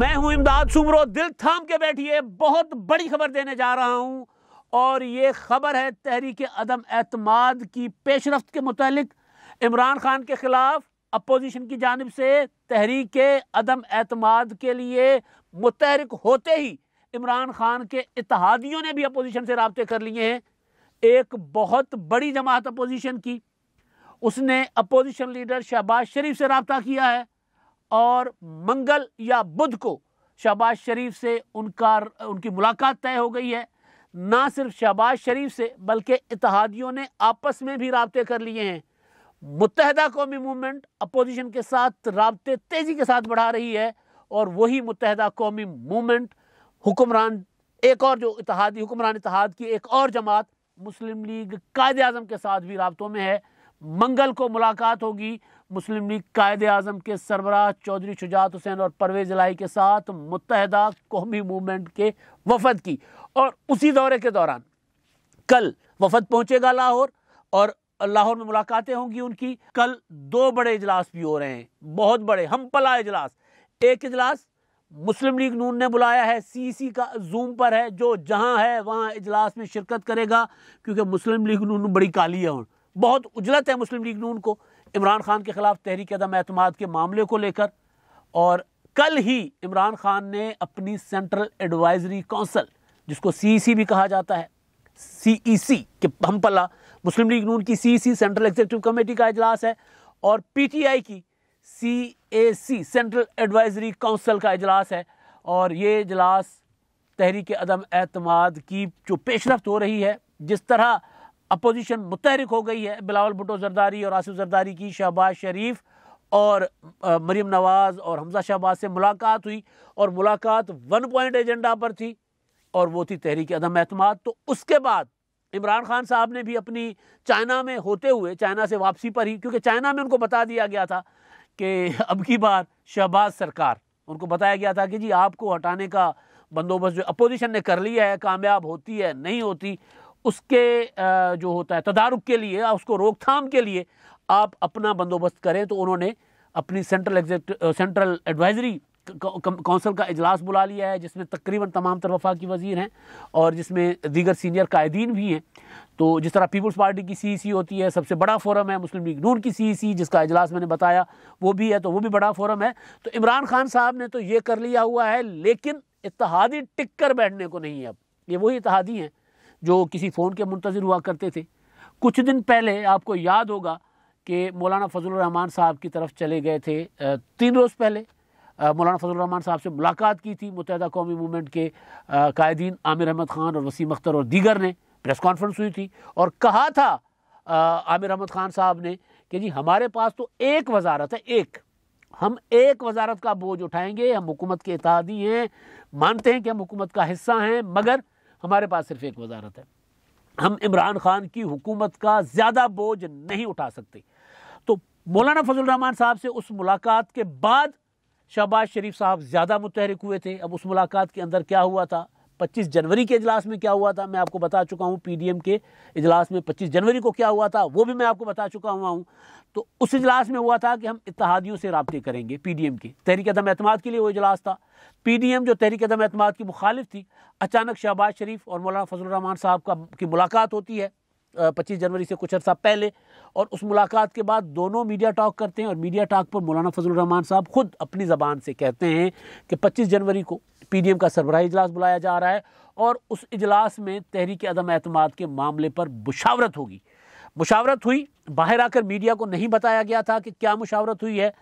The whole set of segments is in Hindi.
मैं हूं इमदाद सुमरो दिल थाम के बैठिए बहुत बड़ी खबर देने जा रहा हूं और ये खबर है तहरीक अदम एतम की पेशरफ के मतलब इमरान खान के ख़िलाफ़ अपोजिशन की जानब से तहरीक अदम एतमाद के लिए मुतहरक होते ही इमरान खान के इतिहादियों ने भी अपोजिशन से रबते कर लिए हैं एक बहुत बड़ी जमात अपोजिशन की उसने अपोजिशन लीडर शहबाज शरीफ से रबता किया है और मंगल या बुध को शहबाज शरीफ से उनका उनकी मुलाकात तय हो गई है ना सिर्फ शहबाज शरीफ से बल्कि इतिहादियों ने आपस में भी रबते कर लिए हैं मुतहदा कौमी मूवमेंट अपोजिशन के साथ रबते तेज़ी के साथ बढ़ा रही है और वही मुतहदा कौमी मूवमेंट हुक्मरान एक और जो इतिहादी हुक्मरान इतिहाद की एक और जमात मुस्लिम लीग कायद अजम के साथ भी रबतों में है मंगल को मुलाकात होगी मुस्लिम लीग कायद अजम के सरबराह चौधरी शुजात हुसैन और परवेज लाई के साथ मुतहदा कौमी मूवमेंट के वफद की और उसी दौरे के दौरान कल वफद पहुंचेगा लाहौर और लाहौर में मुलाकातें होंगी उनकी कल दो बड़े इजलास भी हो रहे हैं बहुत बड़े हम पला इजलास एक इजलास मुस्लिम लीग नून ने बुलाया है सीसी का जूम पर है जो जहां है वहां इजलास में शिरकत करेगा क्योंकि मुस्लिम लीग नून बड़ी काली है बहुत उजलत है मुस्लिम लीग नून को इमरान खान के ख़िलाफ़ तहरीक अदम अतमाद के मामले को लेकर और कल ही इमरान खान ने अपनी सेंट्रल एडवाइजरी काउंसिल जिसको सी e भी कहा जाता है सी ई सी के हम पला मुस्लिम लीग नून की C E C central executive committee का अजलास है और पी टी आई की C A C central advisory council का अजलास है और ये अजलास तहरीक अदम अतमाद की जो पेशरफ हो रही है जिस तरह अपोजिशन मुतहरक हो गई है बिलावल भुटो जरदारी और आसिफ जरदारी की शहबाज शरीफ और मरीम नवाज़ और हमजा शहबाज से मुलाकात हुई और मुलाकात वन पॉइंट एजेंडा पर थी और वो थी तहरीक अदम अहतमाद तो उसके बाद इमरान खान साहब ने भी अपनी चाइना में होते हुए चाइना से वापसी पर ही क्योंकि चाइना में उनको बता दिया गया था कि अब की बार शहबाज सरकार उनको बताया गया था कि जी आपको हटाने का बंदोबस्त जो अपोजिशन ने कर लिया है कामयाब होती है नहीं होती उसके जो होता है तदारुक के लिए उसको रोकथाम के लिए आप अपना बंदोबस्त करें तो उन्होंने अपनी central exact central advisory council का इजलास बुला लिया है जिसमें तकरीबन तमाम तरफा की वजीर हैं और जिसमें दीगर सीनियर कायदीन भी हैं तो जिस तरह पीपल्स पार्टी की सीईसी होती है सबसे बड़ा फोरम है मुस्लिम लीग नून की सीईसी जिसका इजलास मैंने बताया वो भी है तो वो भी बड़ा फोरम है तो इमरान खान साहब ने तो ये कर लिया हुआ है लेकिन इतिहादी टिक कर बैठने को नहीं है अब ये वही इतिहादी हैं जो किसी फ़ोन के मुंतज़र हुआ करते थे कुछ दिन पहले आपको याद होगा कि मौलाना फजल रहमान साहब की तरफ चले गए थे तीन रोज़ पहले मौलाना फजल रहमान साहब से मुलाकात की थी मुतहदा कौमी मूवमेंट के कायदीन आमिर अहमद ख़ान और वसीम अख्तर और दीगर ने प्रेस कॉन्फ्रेंस हुई थी और कहा था आमिर अहमद ख़ान साहब ने कि जी हमारे पास तो एक वजारत है एक हम एक वजारत का बोझ उठाएंगे हम हुकूमत के इतिहादी हैं मानते हैं कि हम हुकूमत का हिस्सा हैं मगर हमारे पास सिर्फ एक वजारत है हम इमरान खान की हुकूमत का ज़्यादा बोझ नहीं उठा सकते तो मौलाना फजल रहमान साहब से उस मुलाकात के बाद शहबाज शरीफ साहब ज़्यादा मुतहरिक हुए थे अब उस मुलाकात के अंदर क्या हुआ था 25 जनवरी के इजलास में क्या हुआ था मैं आपको बता चुका हूँ पीडीएम के इजलास में 25 जनवरी को क्या हुआ था वो भी मैं आपको बता चुका हुआ हूँ तो उस इजलास में हुआ था कि हम इतिहादियों से रबते करेंगे पीडीएम के तहरीक अदम अतमाद के लिए वो इजलास था पीडीएम जो तहरीक अदम अतमाद की मुखालिफ थी अचानक शहबाज शरीफ और मौलाना फजलरहमान साहब का की मुलाकात होती है पच्चीस जनवरी से कुछ अर्सा पहले और उस मुलाकात के बाद दोनों मीडिया टॉक करते हैं और मीडिया टॉक पर मौलाना फजल रहमान साहब खुद अपनी ज़बान से कहते हैं कि पच्चीस जनवरी को पीडीएम का सरबराह इजलास बुलाया जा रहा है और उस इजलास में तहरीक अदम अहतम के मामले पर मुशावरत होगी मुशावरत हुई बाहर आकर मीडिया को नहीं बताया गया था कि क्या मुशावरत हुई है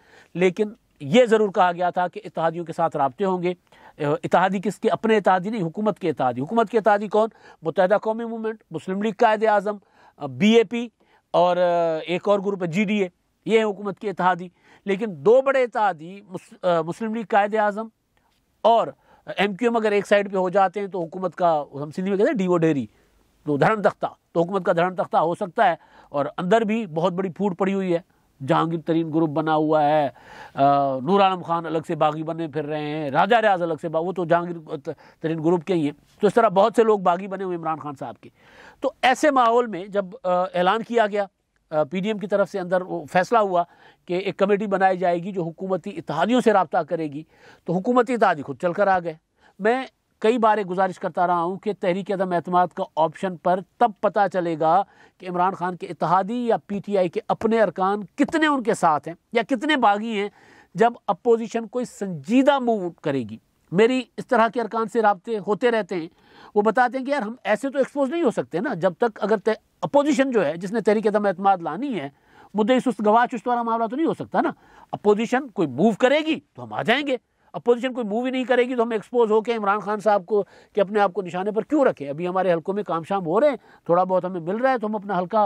लेकिन ये ज़रूर कहा गया था कि इतिहादियों के साथ रबते होंगे इतिहादी किसके अपने इतिहादी नहीं हुकूमत के इतिहादी हुकूमत के इतिहादी कौन मुतहदा कौमी मूवमेंट मुस्लिम लीग कायद अजम बी ए पी और एक और ग्रुप है जी डी ए ये है हुकूमत के इतिहादी लेकिन दो बड़े इतिहादी मुस्लिम लीग कायद अजम और एम क्यू एम अगर एक साइड पे हो जाते हैं तो हुकूमत का हम सिंधी में कहते हैं डीओ डेरी तो धर्म तख्ता तो हुकूमत का धर्म तख्ता हो सकता है और अंदर भी बहुत बड़ी फूट पड़ी हुई है जहांगीर तरीन ग्रुप बना हुआ है नूर आलम खान अलग से बागी बने फिर रहे हैं राजा रियाज अलग से वो तो जहांगीर तरीन ग्रुप के ही हैं तो इस तरह बहुत से लोग बागी बने हुए इमरान खान साहब के तो ऐसे माहौल में जब ऐलान किया गया पीडीएम की तरफ से अंदर फैसला हुआ कि एक कमेटी बनाई जाएगी जो हुकूमती इतिहादियों से रबता करेगी तो हुकूमती इतिहादी खुद चल कर आ गए मैं कई बार गुजारिश करता रहा हूँ कि तहरीक अदम अतमाद का ऑप्शन पर तब पता चलेगा कि इमरान खान के इतिहादी या पी टी आई के अपने अरकान कितने उनके साथ हैं या कितने बागी हैं जब अपोजिशन कोई संजीदा मूव करेगी मेरी इस तरह के अरकान से रबते होते रहते हैं वो बताते हैं कि यार हम ऐसे तो एक्सपोज नहीं हो सकते ना जब तक अगर अपोजिशन जो है जिसने तहरीक दम एतमाद लानी है मुद्दे इस गवाह चुस्त वाला मामला तो नहीं हो सकता ना अपोजिशन कोई मूव करेगी तो हम आ जाएंगे अपोजिशन कोई मूव ही नहीं करेगी तो हम एक्सपोज होकर इमरान खान साहब को कि अपने आप को निशाने पर क्यों रखें अभी हमारे हलकों में काम शाम हो रहे हैं थोड़ा बहुत हमें मिल रहा है तो हम अपना हल्का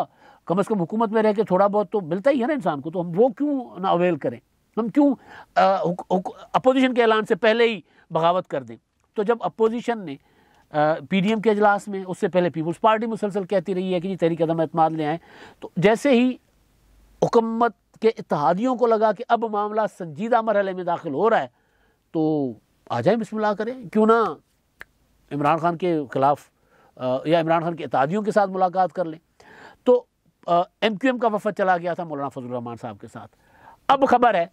कम अज़ कम हुकूमत में रह के थोड़ा बहुत तो मिलता ही है ना इंसान को तो हम वो क्यों ना अवेल करें हम क्यों अपोजिशन के ऐलान से पहले ही बगावत कर दें तो जब अपोजिशन ने पीडीएम के अजलास में उससे पहले पीपल्स पार्टी मुसलसल कहती रही है कि जी तहरीक कदम अतमाद ले आए तो जैसे ही हुकूमत के इतिहादियों को लगा कि अब मामला संजीदा मरहले में दाखिल हो रहा है तो आ जाए बिस्मिल्लाह करें क्यों ना इमरान खान के ख़िलाफ़ या इमरान खान के इतिहादियों के साथ मुलाकात कर लें तो एम क्यू एम का वफद चला गया था मौलाना फजलरहमान साहब के साथ अब खबर है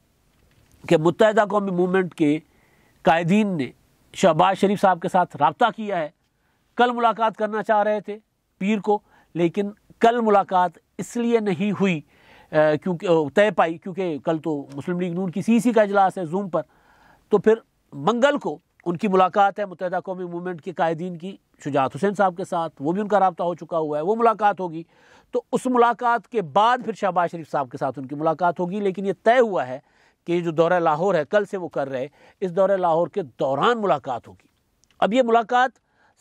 कि मुतहदा कौमी मूवमेंट के कायदीन ने शहबाज शरीफ साहब के साथ रबता किया है कल मुलाकात करना चाह रहे थे पीर को लेकिन कल मुलाकात इसलिए नहीं हुई क्योंकि तय पाई क्योंकि कल तो मुस्लिम लीग नून की सी का अजलास है जूम पर तो फिर मंगल को उनकी मुलाकात है मुतहदा कौमी मूवमेंट के कायदीन की शुजात हुसैन साहब के साथ वो भी उनका रबता हो चुका हुआ है वो मुलाकात होगी तो उस मुलाकात के बाद फिर शहबाज शरीफ साहब के साथ उनकी मुलाकात होगी लेकिन ये तय हुआ है कि जो दौरा लाहौर है कल से वो कर रहे इस दौरे लाहौर के दौरान मुलाकात होगी अब ये मुलाकात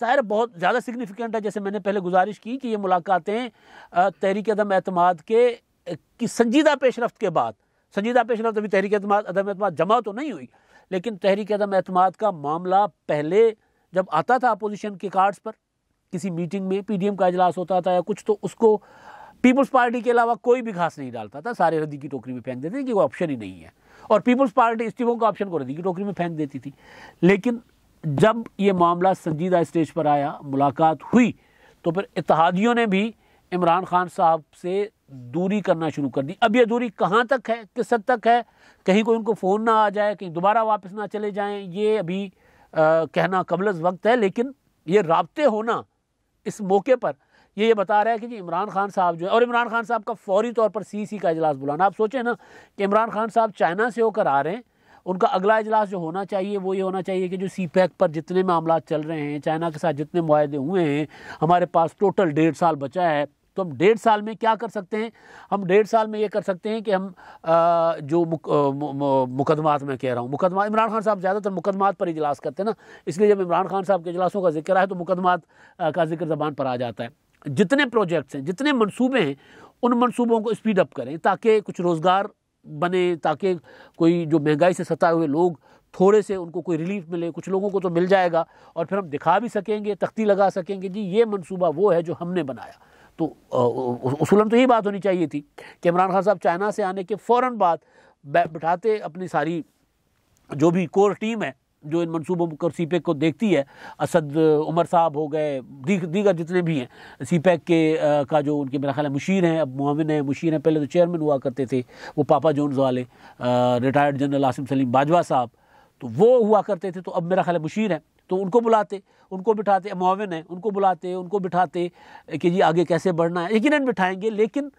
ज़ाहिर बहुत ज़्यादा सिग्निफिकेंट है जैसे मैंने पहले गुजारिश की कि ये मुलाकातें तहरीक अदम अतमाद के की संजीदा पेशरफ के बाद संजीदा पेशरफ अभी तहरीक अदम अतमाद जमा तो नहीं हुई लेकिन तहरीक अदम अतमाद का मामला पहले जब आता था अपोजिशन के कार्ड्स पर किसी मीटिंग में पीडीएम का अजलास होता था या कुछ तो उसको पीपल्स पार्टी के अलावा कोई भी घास नहीं डालता था सारे रद्दी की टोकरी में फेंक देते कि वो ऑप्शन ही नहीं है और पीपल्स पार्टी इस्तीफों का ऑप्शन कर दी कि टोकरी में फेंक देती थी लेकिन जब ये मामला संजीदा स्टेज पर आया मुलाकात हुई तो फिर इतिहादियों ने भी इमरान खान साहब से दूरी करना शुरू कर दी अब ये दूरी कहाँ तक है किस हद तक है कहीं कोई उनको फ़ोन ना आ जाए कहीं दोबारा वापस ना चले जाएं ये अभी आ, कहना कबल वक्त है लेकिन ये रबते होना इस मौके पर ये ये बता रहा है कि जी इमरान खान साहब जो है और इमरान खान साहब का फौरी तौर पर सी सी का अजलास बुलाना आप सोचें ना कि इमरान खान साहब चाइना से होकर आ रहे हैं उनका अगला अजलास जो होना चाहिए वो ये होना चाहिए कि जो सी पैक e पर जितने मामला चल रहे हैं चाइना के साथ जितने माहदे हुए हैं हमारे पास टोटल डेढ़ साल बचा है तो हम डेढ़ साल में क्या कर सकते हैं हम डेढ़ साल में ये कर सकते हैं कि हम आ, जो मुक, मुकदमात में कह रहा हूँ मुकदमा इमरान खान साहब ज़्यादातर मुकदमात पर इजलास करते हैं ना इसलिए जब इमरान खान साहब के इजलासों का जिक्र आए तो मुकदमात का जिक्र जबान पर आ जाता है जितने प्रोजेक्ट्स हैं जितने मंसूबे हैं उन मंसूबों को स्पीड अप करें ताकि कुछ रोज़गार बने ताकि कोई जो महंगाई से सताए हुए लोग थोड़े से उनको कोई रिलीफ मिले कुछ लोगों को तो मिल जाएगा और फिर हम दिखा भी सकेंगे तख्ती लगा सकेंगे जी ये मंसूबा वो है जो हमने बनाया तो उसूलन तो यही बात होनी चाहिए थी कि इमरान खान साहब चाइना से आने के फ़ौर बाद बैठाते अपनी सारी जो भी कोर टीम है जो इन मनसूबों को सी पैक e को देखती है असद उमर साहब हो गए दीगर जितने भी हैं सी पैक e के आ, का जो उनके मेरा ख्याल है मुशीर हैं अब मुआवन हैं मुशीर हैं पहले तो चेयरमैन हुआ करते थे वो पापा जोन्स वाले रिटायर्ड जनरल आसिम सलीम बाजवा साहब तो वो हुआ करते थे तो अब मेरा ख्याल है मुशीर हैं तो उनको बुलाते उनको बिठाते मुआवन हैं उनको बुलाते उनको बिठाते कि जी आगे कैसे बढ़ना है यकीन बिठाएंगे लेकिन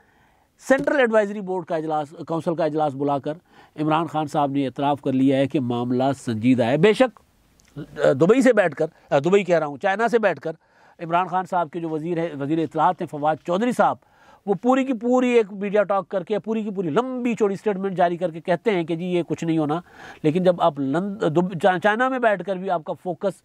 सेंट्रल एडवाइजरी बोर्ड का अजलास काउंसिल का अजलास बुलाकर इमरान खान साहब ने इतराफ़ कर लिया है कि मामला संजीदा है बेशक दुबई से बैठकर दुबई कह रहा हूँ चाइना से बैठकर इमरान खान साहब के जो वजीर है वजीर इतलात हैं फवाद चौधरी साहब वो पूरी की पूरी एक मीडिया टॉक करके पूरी की पूरी लंबी चौड़ी स्टेटमेंट जारी करके कहते हैं कि जी ये कुछ नहीं होना लेकिन जब आप चाइना में बैठ कर भी आपका फोकस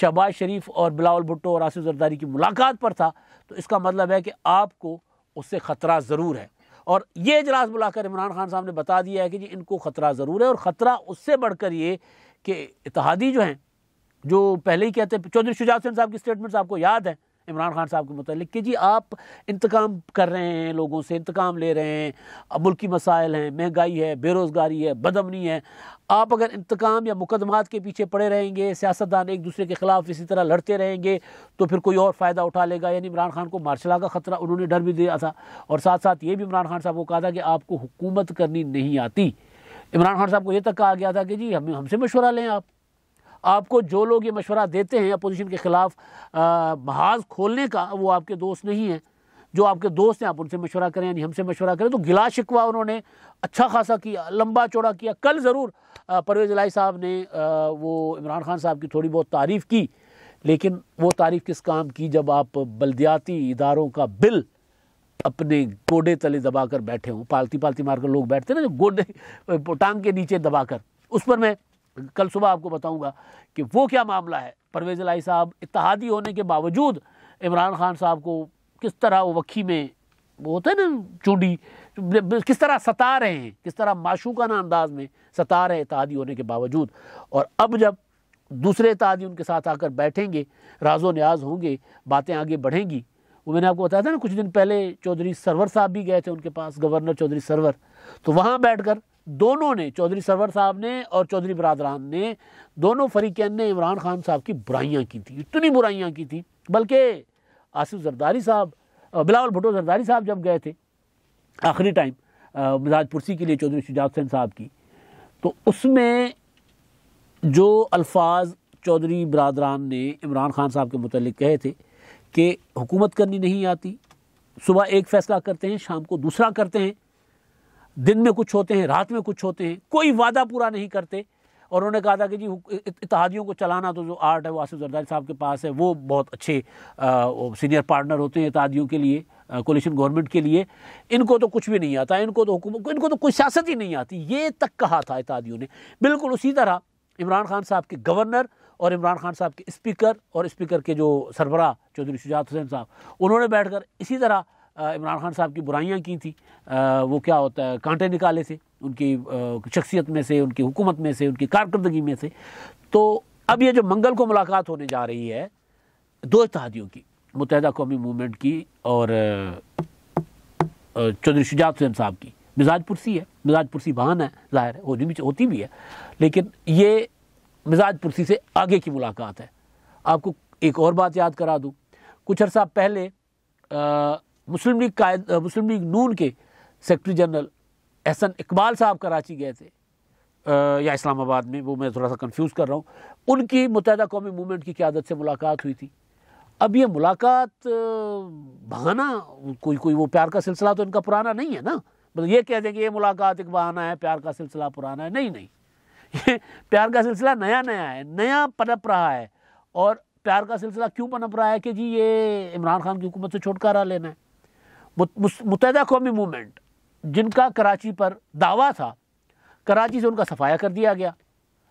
शहबाज शरीफ और बिलावल भुट्टो और आसिफ जरदारी की मुलाकात पर था तो इसका मतलब है कि आपको उससे ख़तरा ज़रूर है और ये इजलास बुलाकर इमरान खान साहब ने बता दिया है कि जी इनको ख़तरा ज़रूर है और ख़तरा उससे बढ़कर ये कि इतिहादी जो हैं जो पहले ही कहते चौधरी शुजात हुसैन साहब की स्टेटमेंट्स आपको याद हैं इमरान खान साहब के मतलब कि जी आप इंतकाम कर रहे हैं लोगों से इंतकाम ले रहे हैं मुल्क मुल्की मसाइल हैं महंगाई है बेरोज़गारी है बदमनी है आप अगर इंतकाम या मुकदमात के पीछे पड़े रहेंगे सियासतदान एक दूसरे के ख़िलाफ़ इसी तरह लड़ते रहेंगे तो फिर कोई और फ़ायदा उठा लेगा यानी इमरान खान को मार्शला का ख़तरा उन्होंने डर भी दिया था और साथ साथ ये भी इमरान खान साहब को कहा था कि आपको हुकूमत करनी नहीं आती इमरान खान साहब को ये तक कहा गया था कि जी हम हमसे मशवरा लें आप आपको जो लोग ये मशवरा देते हैं अपोजिशन के ख़िलाफ़ महाज खोलने का वो आपके दोस्त नहीं हैं जो आपके दोस्त हैं आप उनसे मशवरा करें यानी हमसे मशवरा करें तो गिला शिकवा उन्होंने अच्छा खासा किया लंबा चौड़ा किया कल ज़रूर परवेज़ लाई साहब ने वो इमरान खान साहब की थोड़ी बहुत तारीफ़ की लेकिन वो तारीफ़ किस काम की जब आप बलदियाती इदारों का बिल अपने गोडे तले दबा कर बैठे हों पालती पालती मारकर लोग बैठते ना जो गोडे टांग के नीचे दबा कर उस पर मैं कल सुबह आपको बताऊंगा कि वो क्या मामला है परवेज़ लाई साहब इतिहादी होने के बावजूद इमरान खान साहब को किस तरह वक्खी में वो होते हैं ना चूडी किस तरह सता रहे हैं किस तरह माशूकाना अंदाज में सता रहे इतिहादी होने के बावजूद और अब जब दूसरे इतिहादी उनके साथ आकर बैठेंगे राजो न्याज होंगे बातें आगे बढ़ेंगी वो मैंने आपको बताया था ना कुछ दिन पहले चौधरी सरवर साहब भी गए थे उनके पास गवर्नर चौधरी सरवर तो वहाँ बैठ कर दोनों ने चौधरी सरवर साहब ने और चौधरी बरदरान ने दोनों फरीकैन ने इमरान खान साहब की बुराइयाँ की थी इतनी बुराइयाँ की थी बल्कि आसिफ जरदारी साहब बिलावल भुटो जरदारी साहब जब गए थे आखिरी टाइम मिजाज पुरसी के लिए चौधरी शुजात सैन साहब की तो उसमें जो अल्फाज चौधरी बरदरान ने इमरान खान साहब के मतलब कहे थे कि हुकूमत करनी नहीं आती सुबह एक फ़ैसला करते हैं शाम को दूसरा करते हैं दिन में कुछ होते हैं रात में कुछ होते हैं कोई वादा पूरा नहीं करते और उन्होंने कहा था कि जी इतिहादियों को चलाना तो जो आर्ट है वो आसिफ जरदारी साहब के पास है वो बहुत अच्छे आ, सीनियर पार्टनर होते हैं इतिहादियों के लिए कोलिशन गवर्नमेंट के लिए इनको तो कुछ भी नहीं आता इनको तो इनको तो कोई सियासत ही नहीं आती ये तक कहा था इतिहादियों ने बिल्कुल उसी तरह इमरान खान साहब के गवर्नर और इमरान खान साहब के स्पीकर और स्पीकर के जो सरबरा चौधरी शुजात हुसैन साहब उन्होंने बैठकर इसी तरह इमरान खान साहब की बुराइयाँ की थी आ, वो क्या होता है कांटे निकाले से उनकी शख्सियत में से उनकी हुकूमत में से उनकी कारकर्दगी में से तो अब ये जो मंगल को मुलाकात होने जा रही है दो इतिहादियों की मुतहदा कौमी मूवमेंट की और चौधरी शुजात हुसैन साहब की मिजाज पुरसी है मिजाज पुरसी बहान है जाहिर है होनी भी होती भी है लेकिन ये मिजाज पुरसी से आगे की मुलाकात है आपको एक और बात याद करा दूँ कुछ अरसा पहले आ, मुस्लिम लीग का मुस्लिम लीग नून के सेक्रेटरी जनरल एहसन इकबाल साहब कराची गए थे या इस्लामाबाद में वो मैं थोड़ा सा कंफ्यूज कर रहा हूँ उनकी मुतहदा कौमी मूवमेंट की क्यादत से मुलाकात हुई थी अब ये मुलाकात बहाना कोई कोई वो प्यार का सिलसिला तो इनका पुराना नहीं है ना मतलब ये कह दें कि ये मुलाकात एक बहाना है प्यार का सिलसिला पुराना है नहीं नहीं ये प्यार का सिलसिला नया नया है नया पनप रहा है और प्यार का सिलसिला क्यों पनप रहा है कि जी ये इमरान खान की हुकूमत से छुटकारा लेना है मुतहदा कौमी मूवमेंट जिनका कराची पर दावा था कराची से उनका सफाया कर दिया गया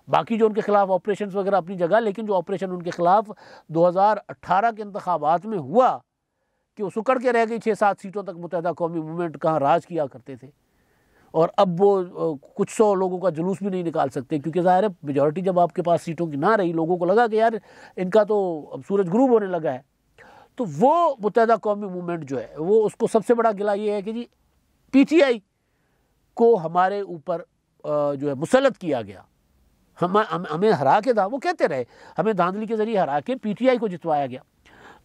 बाकी जो उनके खिलाफ ऑपरेशन वगैरह अपनी जगह लेकिन जो ऑपरेशन उनके खिलाफ 2018 के इंतबात में हुआ कि वो सुकड़ के रह गई छः सात सीटों तक मुतहदा कौमी मूवमेंट कहाँ राज किया करते थे और अब वो कुछ सौ लोगों का जुलूस भी नहीं निकाल सकते क्योंकि ज़ाहिर है मेजॉरिटी जब आपके पास सीटों की ना रही लोगों को लगा कि यार इनका तो अब सूरज ग्रूब होने लगा है तो वो मुतहदा कौमी मूवमेंट जो है वो उसको सबसे बड़ा गिला ये है कि जी पीटीआई को हमारे ऊपर जो है मुसलत किया गया हम, हम हमें हरा के था वो कहते रहे हमें धांधली के ज़रिए हरा के पीटीआई को जितवाया गया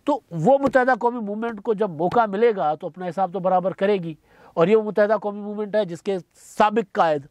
तो वो मुतहदा कौमी मूवमेंट को जब मौका मिलेगा तो अपना हिसाब तो बराबर करेगी और ये मुतहदा कौमी मूवमेंट है जिसके सबक कायद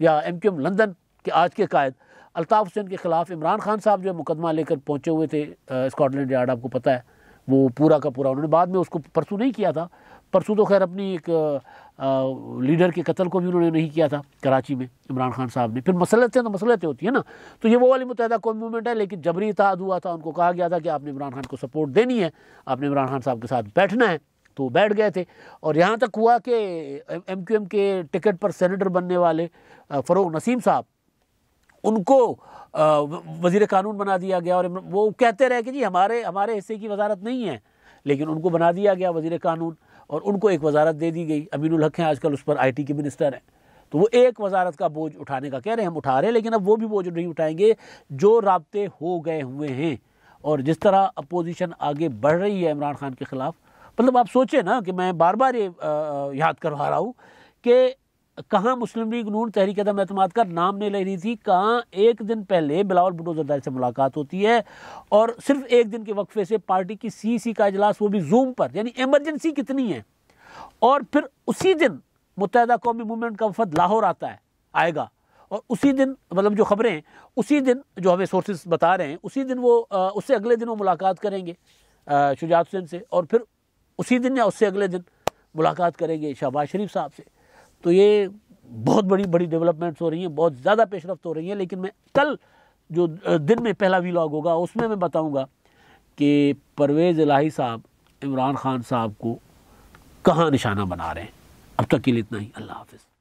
या एम क्यू एम लंदन के आज के कायद अल्ताफ़ हुसैन के ख़िलाफ़ इमरान खान साहब जो मुकदमा लेकर पहुँचे हुए थे स्कॉटलैंड यार्ड आपको पता है वो पूरा का पूरा उन्होंने बाद में उसको परसू नहीं किया था परसू तो खैर अपनी एक आ, लीडर के कत्ल को भी उन्होंने नहीं किया था कराची में इमरान खान साहब ने फिर मसलतें तो मसलतें होती है ना तो ये वो वाली मुतहदा कौम मूवमेंट है लेकिन जबरी इतिहाद हुआ था उनको कहा गया था कि आपने इमरान खान को सपोर्ट देनी है आपने इमरान खान साहब के साथ बैठना है तो बैठ गए थे और यहाँ तक हुआ कि एम क्यू एम के टिकट पर सेनेटर बनने वाले फ़रोग नसीम साहब उनको वजीर कानून बना दिया गया और वो कहते रहे कि जी हमारे हमारे हिस्से की वजारत नहीं है लेकिन उनको बना दिया गया वजीर कानून और उनको एक वजारत दे दी गई अमीनुल हक हैं आजकल उस पर आईटी के मिनिस्टर हैं तो वो एक वजारत का बोझ उठाने का कह रहे हैं हम उठा रहे हैं लेकिन अब वो भी बोझ नहीं उठाएंगे जो रबते हो गए हुए हैं और जिस तरह अपोजिशन आगे बढ़ रही है इमरान खान के ख़िलाफ़ मतलब आप सोचें ना कि मैं बार बार ये याद करवा रहा हूँ कि कहाँ मुस्लिम लीग नून तहरीक अदम अतमाद का नाम नहीं ले रही थी कहाँ एक दिन पहले बिलावल भुटो जरदारी से मुलाकात होती है और सिर्फ एक दिन के वक्फे से पार्टी की सी सी e का अजलास वो भी जूम पर यानी एमरजेंसी कितनी है और फिर उसी दिन मुतहदा कौमी मूवमेंट का वफद लाहौर आता है आएगा और उसी दिन मतलब जो खबरें उसी दिन जो हमें सोर्सेज बता रहे हैं उसी दिन वो उससे अगले दिन वो मुलाकात करेंगे शुजात हुसैन से और फिर उसी दिन या उससे अगले दिन मुलाकात करेंगे शहबाज शरीफ साहब से तो ये बहुत बड़ी बड़ी डेवलपमेंट्स हो रही हैं बहुत ज़्यादा पेशरफ्त हो रही हैं लेकिन मैं कल जो दिन में पहला व्लॉग होगा उसमें मैं बताऊँगा कि परवेज़ इलाही साहब इमरान खान साहब को कहाँ निशाना बना रहे हैं अब तक के लिए इतना ही अल्लाह हाफिज़